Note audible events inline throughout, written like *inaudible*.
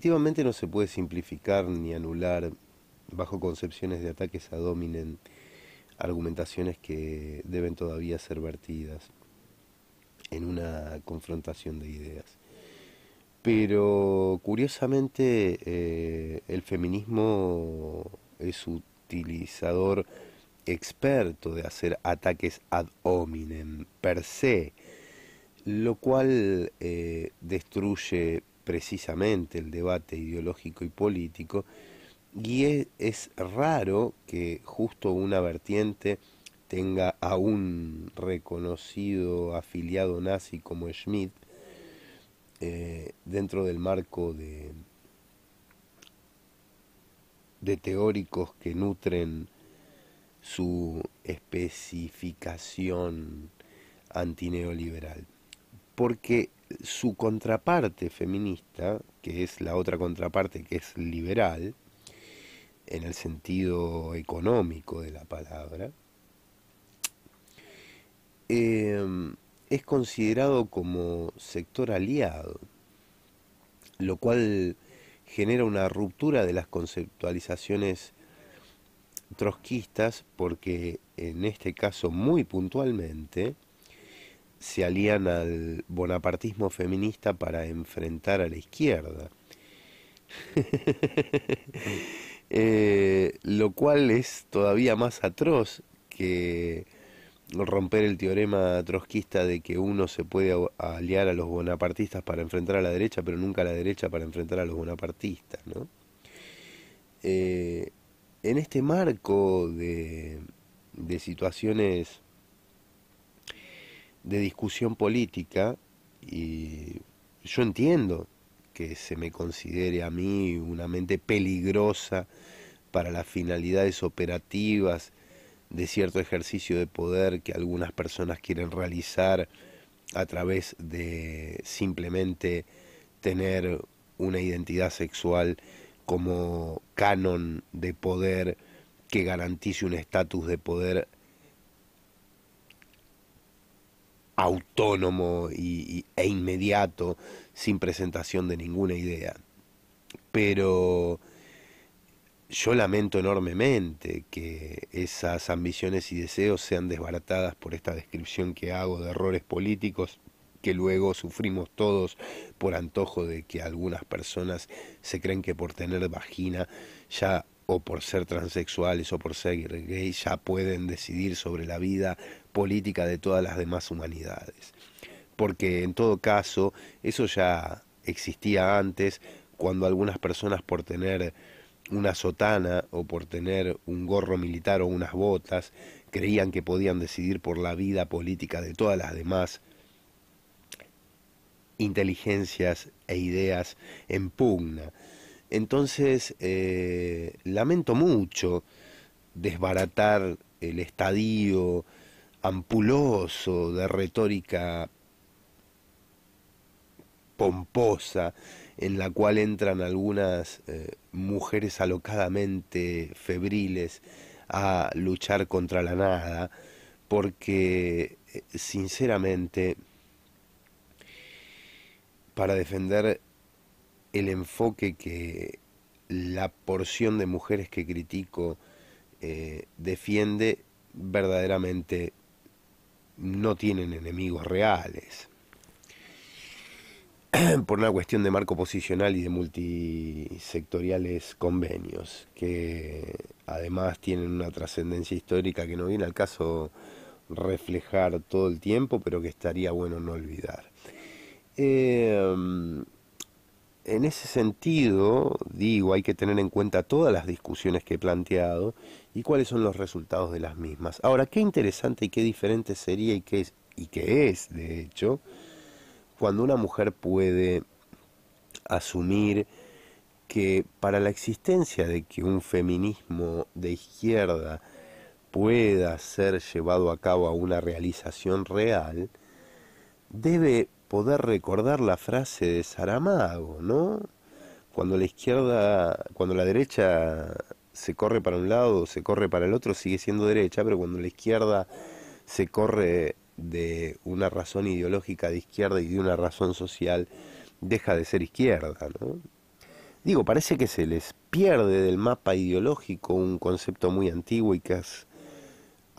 Definitivamente no se puede simplificar ni anular bajo concepciones de ataques ad hominem, argumentaciones que deben todavía ser vertidas en una confrontación de ideas. Pero curiosamente eh, el feminismo es utilizador experto de hacer ataques ad hominem per se, lo cual eh, destruye precisamente el debate ideológico y político, y es, raro que justo una vertiente tenga a un reconocido afiliado nazi como Schmidt eh, dentro del marco de, de teóricos que nutren su especificación antineoliberal. Porque su contraparte feminista, que es la otra contraparte que es liberal, en el sentido económico de la palabra, em, es considerado como sector aliado, lo cual genera una ruptura de las conceptualizaciones trotskistas porque en este caso muy puntualmente se alían al bonapartismo feminista para enfrentar a la izquierda. *laughs* Eh, lo cual es todavía más atroz que romper el teorema trotskista de que uno se puede aliar a los bonapartistas para enfrentar a la derecha, pero nunca a la derecha para enfrentar a los bonapartistas. Eh, en este marco de, de situaciones de discusión política y yo entiendo que se me considere a mí una mente peligrosa para las finalidades operativas de cierto ejercicio de poder que algunas personas quieren realizar a través de simplemente tener una identidad sexual como canon de poder que garantice un estatus de poder autónomo y, e inmediato, sin presentación de ninguna idea. Pero yo lamento enormemente que esas ambiciones y deseos sean desbaratadas por esta descripción que hago de errores políticos que luego sufrimos todos por antojo de que algunas personas se creen que por tener vagina ya o por ser transexuales o por ser gay ya pueden decidir sobre la vida política de todas las demás humanidades. Porque en todo caso, eso ya existía antes, cuando algunas personas por tener una sotana o por tener un gorro militar o unas botas, creían que podían decidir por la vida política de todas las demás inteligencias e ideas en pugna. Entonces, eh, lamento mucho desbaratar el estadio ampuloso, de retórica pomposa, en la cual entran algunas eh, mujeres alocadamente febriles a luchar contra la nada, porque eh, sinceramente, para defender el enfoque que la porción de mujeres que critico eh, defiende, verdaderamente no tienen enemigos reales. *clears throat* Por una cuestión de marco posicional y de multisectoriales convenios, que además tienen una trascendencia histórica que no viene al caso reflejar todo el tiempo, pero que estaría bueno no olvidar. Eh, en ese sentido, digo, hay que tener en cuenta todas las discusiones que he planteado y cuáles son los resultados de las mismas. Ahora, qué interesante y qué diferente sería y qué es, y qué es de hecho, cuando una mujer puede asumir que para la existencia de que un feminismo de izquierda pueda ser llevado a cabo a una realización real, debe poder recordar la frase de Saramago, ¿no? Cuando la izquierda, cuando la derecha se corre para un lado, se corre para el otro, sigue siendo derecha, pero cuando la izquierda se corre de una razón ideológica de izquierda y de una razón social, deja de ser izquierda, ¿no? Digo, parece que se les pierde del mapa ideológico un concepto muy antiguo y que es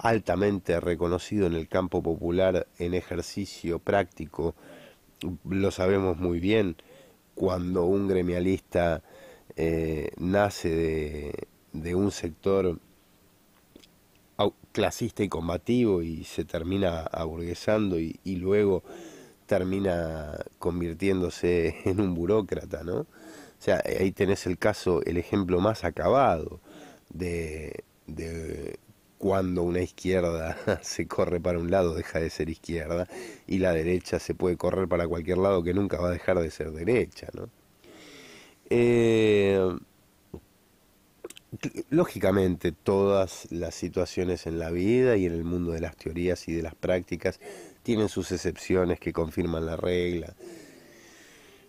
altamente reconocido en el campo popular en ejercicio práctico. Lo sabemos muy bien cuando un gremialista eh, nace de, un sector clasista y combativo y se termina aburguesando y, luego termina convirtiéndose *laughs* en un burócrata, ¿no? O sea, ahí tenés el caso, el ejemplo más acabado de cuando una izquierda *laughs* se corre para un lado deja de ser izquierda y la derecha se puede correr para cualquier lado que nunca va a dejar de ser derecha, eh, lógicamente todas las situaciones en la vida y en el mundo de las teorías y de las prácticas tienen sus excepciones que confirman la regla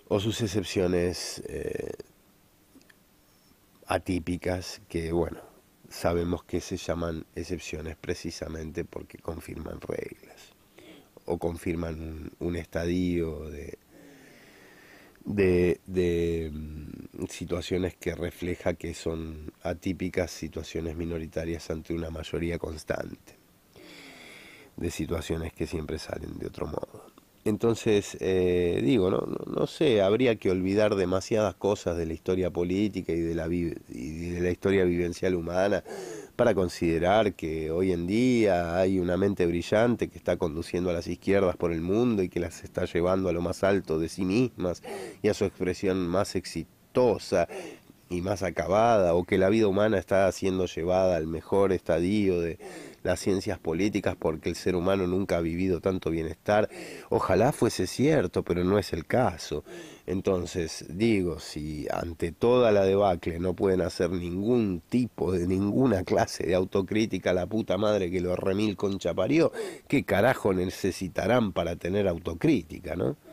o sus excepciones eh, atípicas que bueno sabemos que se llaman excepciones precisamente porque confirman reglas o confirman un, estadio de, de, mm, situaciones que refleja que son atípicas situaciones minoritarias ante una mayoría constante, de situaciones que siempre salen de otro modo. Entonces, eh, digo, no, no, sé, habría que olvidar demasiadas cosas de la historia política y de la historia vivencial humana para considerar que hoy en día hay una mente brillante que está conduciendo a las izquierdas por el mundo y que las está llevando a lo más alto de sí mismas y a su expresión más exitosa y más acabada, o que la vida humana está siendo llevada al mejor estadio de las ciencias políticas porque el ser humano nunca ha vivido tanto bienestar. Ojalá fuese cierto, pero no es el caso. Entonces, digo, si ante toda la debacle no pueden hacer ningún tipo de ninguna clase de autocrítica la puta madre que lo remil con Chaparió, ¿qué carajo necesitarán para tener autocrítica, no?